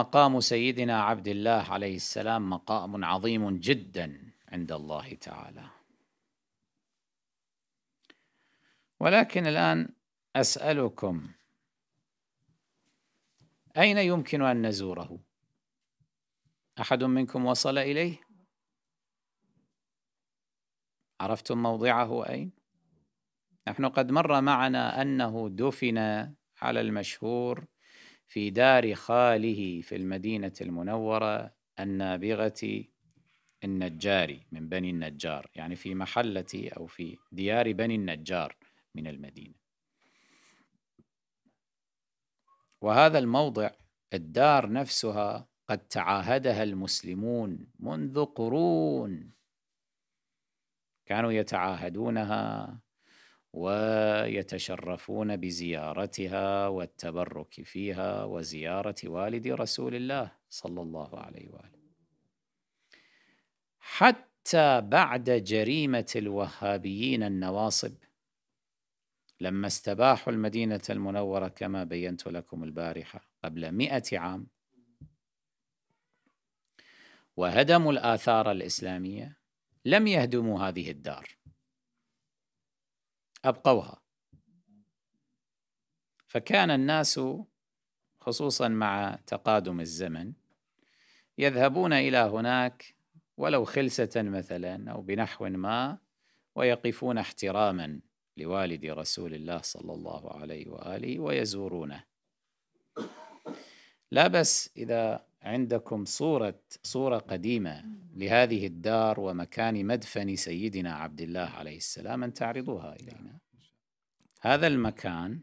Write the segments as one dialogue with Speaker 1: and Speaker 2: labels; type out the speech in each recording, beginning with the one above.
Speaker 1: مقام سيدنا عبد الله عليه السلام مقام عظيم جدا عند الله تعالى ولكن الآن أسألكم أين يمكن أن نزوره؟ أحد منكم وصل إليه؟ عرفتم موضعه أين؟ نحن قد مر معنا أنه دفن على المشهور في دار خاله في المدينة المنورة النابغة النجار من بني النجار يعني في محلة أو في ديار بني النجار من المدينة وهذا الموضع الدار نفسها قد تعاهدها المسلمون منذ قرون كانوا يتعاهدونها ويتشرفون بزيارتها والتبرك فيها وزياره والد رسول الله صلى الله عليه واله حتى بعد جريمه الوهابيين النواصب لما استباحوا المدينه المنوره كما بينت لكم البارحه قبل مئة عام وهدموا الآثار الإسلامية لم يهدموا هذه الدار أبقوها فكان الناس خصوصا مع تقادم الزمن يذهبون إلى هناك ولو خلسة مثلا أو بنحو ما ويقفون احتراما لوالد رسول الله صلى الله عليه وآله ويزورونه لا بس إذا عندكم صورة صورة قديمة لهذه الدار ومكان مدفن سيدنا عبد الله عليه السلام أن تعرضوها إلينا هذا المكان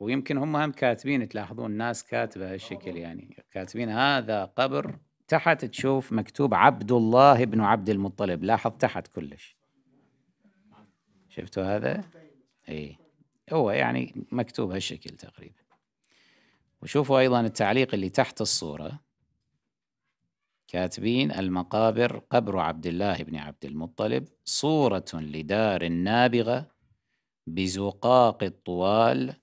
Speaker 1: ويمكن هم هم كاتبين تلاحظون الناس كاتبة هالشكل يعني كاتبين هذا قبر تحت تشوف مكتوب عبد الله بن عبد المطلب لاحظ تحت كلش شفتوا هذا؟ اي هو يعني مكتوب هالشكل تقريبا وشوفوا ايضا التعليق اللي تحت الصوره كاتبين المقابر قبر عبد الله بن عبد المطلب صورة لدار النابغة بزقاق الطوال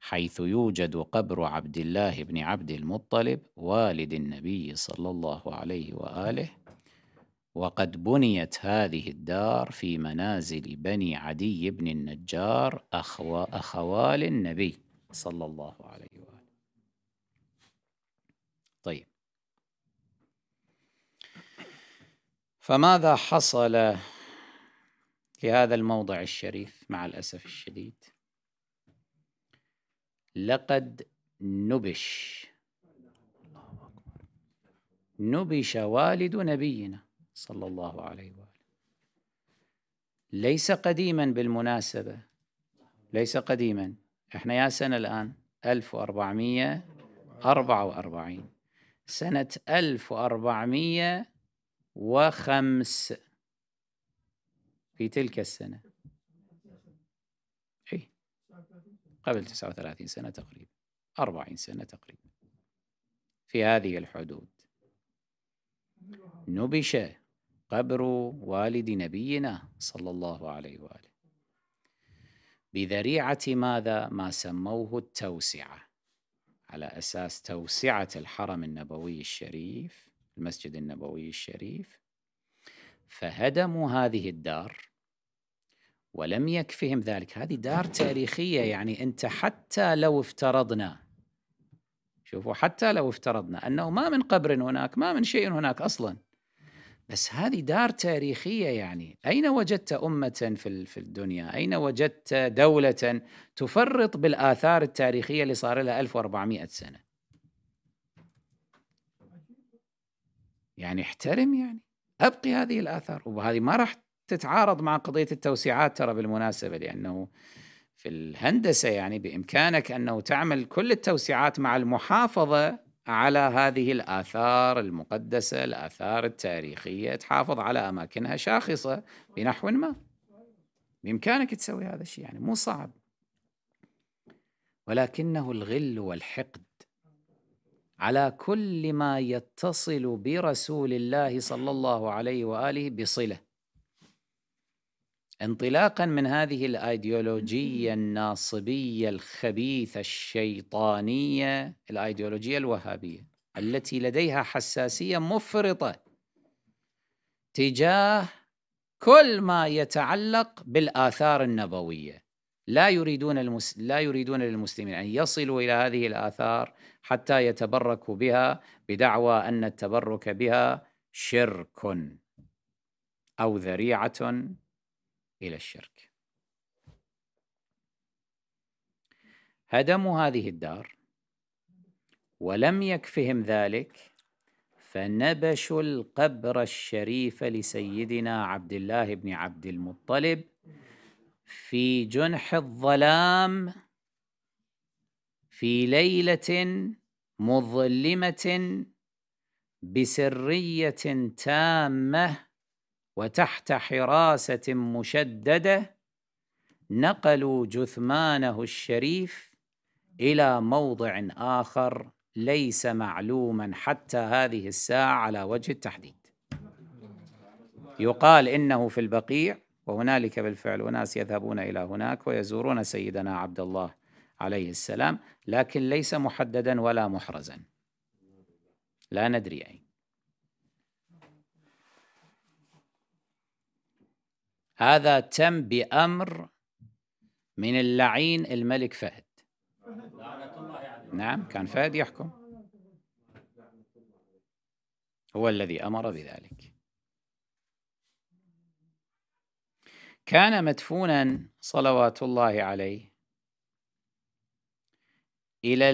Speaker 1: حيث يوجد قبر عبد الله بن عبد المطلب والد النبي صلى الله عليه وآله وقد بنيت هذه الدار في منازل بني عدي بن النجار أخو أخوال النبي صلى الله عليه وآله طيب فماذا حصل لهذا الموضع الشريف مع الأسف الشديد لقد نبش نبش والد نبينا صلى الله عليه وآله ليس قديما بالمناسبة ليس قديما احنا يا سنة الآن 1444 سنة 1400 وخمس في تلك السنة أي قبل 39 سنة تقريبا 40 سنة تقريبا في هذه الحدود نبش قبر والد نبينا صلى الله عليه وآله بذريعة ماذا؟ ما سموه التوسعة على أساس توسعة الحرم النبوي الشريف المسجد النبوي الشريف فهدموا هذه الدار ولم يكفهم ذلك هذه دار تاريخية يعني أنت حتى لو افترضنا شوفوا حتى لو افترضنا أنه ما من قبر هناك ما من شيء هناك أصلا بس هذه دار تاريخية يعني أين وجدت أمة في الدنيا أين وجدت دولة تفرط بالآثار التاريخية اللي صار لها 1400 سنة يعني احترم يعني ابقي هذه الاثار وهذه ما راح تتعارض مع قضيه التوسيعات ترى بالمناسبه لانه في الهندسه يعني بامكانك انه تعمل كل التوسيعات مع المحافظه على هذه الاثار المقدسه، الاثار التاريخيه، تحافظ على اماكنها شاخصه بنحو ما. بامكانك تسوي هذا الشيء يعني مو صعب. ولكنه الغل والحقد على كل ما يتصل برسول الله صلى الله عليه واله بصله انطلاقا من هذه الايديولوجيه الناصبيه الخبيثه الشيطانيه الايديولوجيه الوهابيه التي لديها حساسيه مفرطه تجاه كل ما يتعلق بالاثار النبويه لا يريدون المس... لا يريدون للمسلمين ان يصلوا الى هذه الاثار حتى يتبركوا بها بدعوى ان التبرك بها شرك او ذريعه الى الشرك. هدموا هذه الدار ولم يكفهم ذلك فنبشوا القبر الشريف لسيدنا عبد الله بن عبد المطلب في جنح الظلام في ليله مظلمه بسريه تامه وتحت حراسه مشدده نقلوا جثمانه الشريف الى موضع اخر ليس معلوما حتى هذه الساعه على وجه التحديد يقال انه في البقيع وهنالك بالفعل أناس يذهبون إلى هناك ويزورون سيدنا عبد الله عليه السلام لكن ليس محددا ولا محرزا لا ندري أي هذا تم بأمر من اللعين الملك فهد نعم كان فهد يحكم هو الذي أمر بذلك كان مدفونا صلوات الله عليه إلى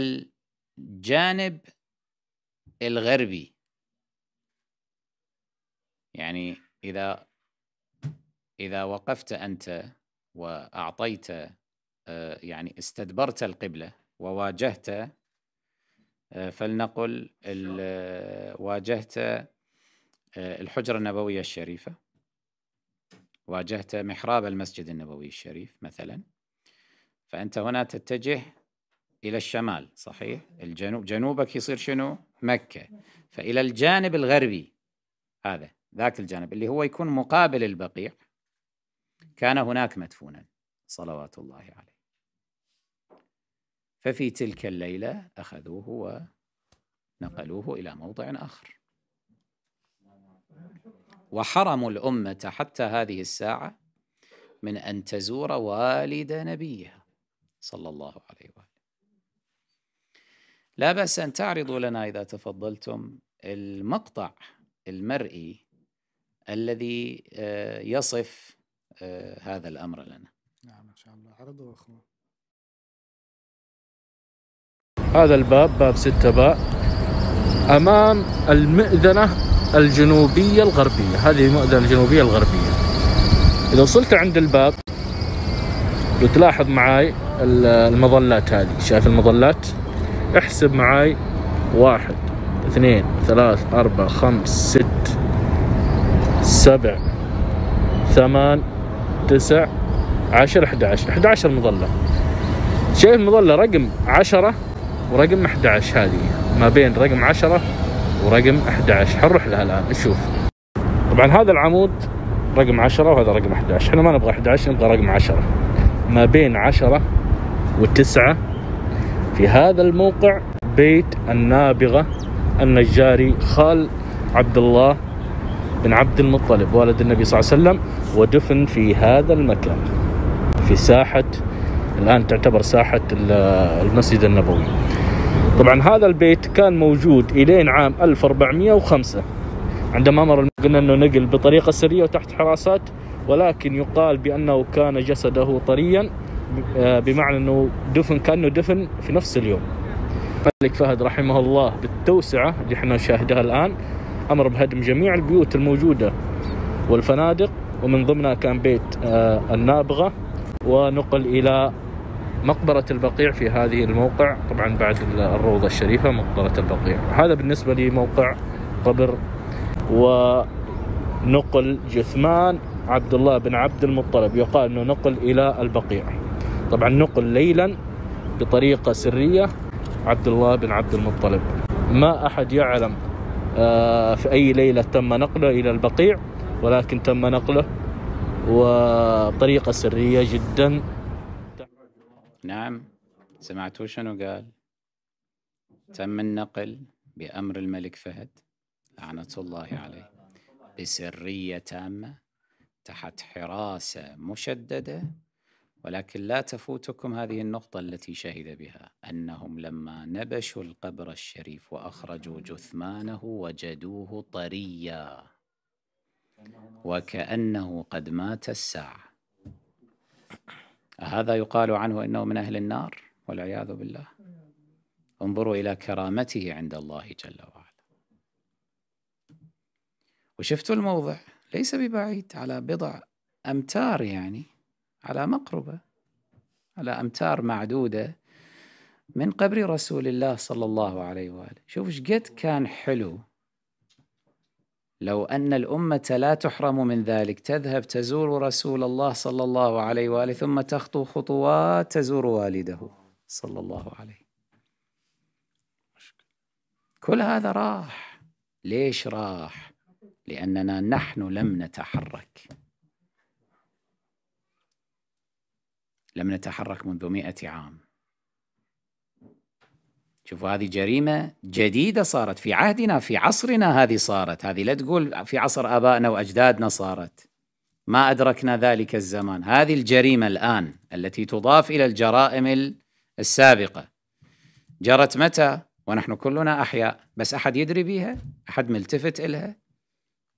Speaker 1: الجانب الغربي يعني إذا إذا وقفت أنت وأعطيت آه، يعني استدبرت القبلة وواجهت آه، فلنقل آه، واجهت الحجرة النبوية الشريفة واجهت محراب المسجد النبوي الشريف مثلا فأنت هنا تتجه إلى الشمال صحيح الجنوب جنوبك يصير شنو مكة فإلى الجانب الغربي هذا ذاك الجانب اللي هو يكون مقابل البقيع كان هناك مدفونا صلوات الله عليه ففي تلك الليلة أخذوه ونقلوه إلى موضع آخر وحرموا الأمة حتى هذه الساعة من أن تزور والد نبيها صلى الله عليه وآله لا بأس أن تعرضوا لنا إذا تفضلتم المقطع المرئي الذي آه، يصف آه، هذا الأمر لنا نعم إن شاء الله عرضوا أخوان
Speaker 2: هذا الباب باب ستة باء أمام المئذنة الجنوبية الغربية هذه المؤذنة الجنوبية الغربية إذا وصلت عند الباب بتلاحظ معاي المظلات هذه شايف المظلات احسب معاي واحد اثنين ثلاث أربعة خمس ست سبع ثمان تسع عشر أحد عشر أحد عشر مظلة شايف المظلة رقم عشرة ورقم 11 هذه ما بين رقم 10 ورقم 11 حنروح لها الان نشوف طبعا هذا العمود رقم 10 وهذا رقم 11 احنا ما نبغى 11 نبغى رقم 10 ما بين 10 و9 في هذا الموقع بيت النابغة النجاري خال عبد الله بن عبد المطلب والد النبي صلى الله عليه وسلم ودفن في هذا المكان في ساحة الآن تعتبر ساحة المسجد النبوي طبعا هذا البيت كان موجود الين عام 1405 عندما امر قلنا انه نقل بطريقه سريه وتحت حراسات ولكن يقال بانه كان جسده طريا آه، بمعنى انه دفن كانه دفن في نفس اليوم. الملك فهد رحمه الله بالتوسعه اللي احنا نشاهدها الان امر بهدم جميع البيوت الموجوده والفنادق ومن ضمنها كان بيت آه، النابغه ونقل الى مقبرة البقيع في هذه الموقع طبعا بعد الروضة الشريفة مقبرة البقيع هذا بالنسبة لموقع قبر ونقل جثمان عبد الله بن عبد المطلب يقال أنه نقل إلى البقيع طبعا نقل ليلا بطريقة سرية عبد الله بن عبد المطلب ما أحد يعلم آه، في أي ليلة تم نقله إلى البقيع ولكن تم نقله
Speaker 1: وطريقة سرية جدا نعم سمعتوا شنو قال تم النقل بأمر الملك فهد لعنة الله عليه بسرية تامة تحت حراسة مشددة ولكن لا تفوتكم هذه النقطة التي شهد بها أنهم لما نبشوا القبر الشريف وأخرجوا جثمانه وجدوه طريا وكأنه قد مات الساعة هذا يقال عنه انه من اهل النار والعياذ بالله انظروا الى كرامته عند الله جل وعلا وشفت الموضع ليس ببعيد على بضع امتار يعني على مقربه على امتار معدوده من قبر رسول الله صلى الله عليه واله شوف ايش قد كان حلو لو أن الأمة لا تحرم من ذلك تذهب تزور رسول الله صلى الله عليه وآله ثم تخطو خطوات تزور والده صلى الله عليه كل هذا راح ليش راح لأننا نحن لم نتحرك لم نتحرك منذ مئة عام شوف هذه جريمة جديدة صارت في عهدنا في عصرنا هذه صارت هذه لا تقول في عصر آبائنا وأجدادنا صارت ما أدركنا ذلك الزمان هذه الجريمة الآن التي تضاف إلى الجرائم السابقة جرت متى ونحن كلنا أحياء بس أحد يدري بها أحد ملتفت إلها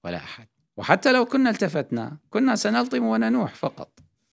Speaker 1: ولا أحد وحتى لو كنا التفتنا كنا سنلطم وننوح فقط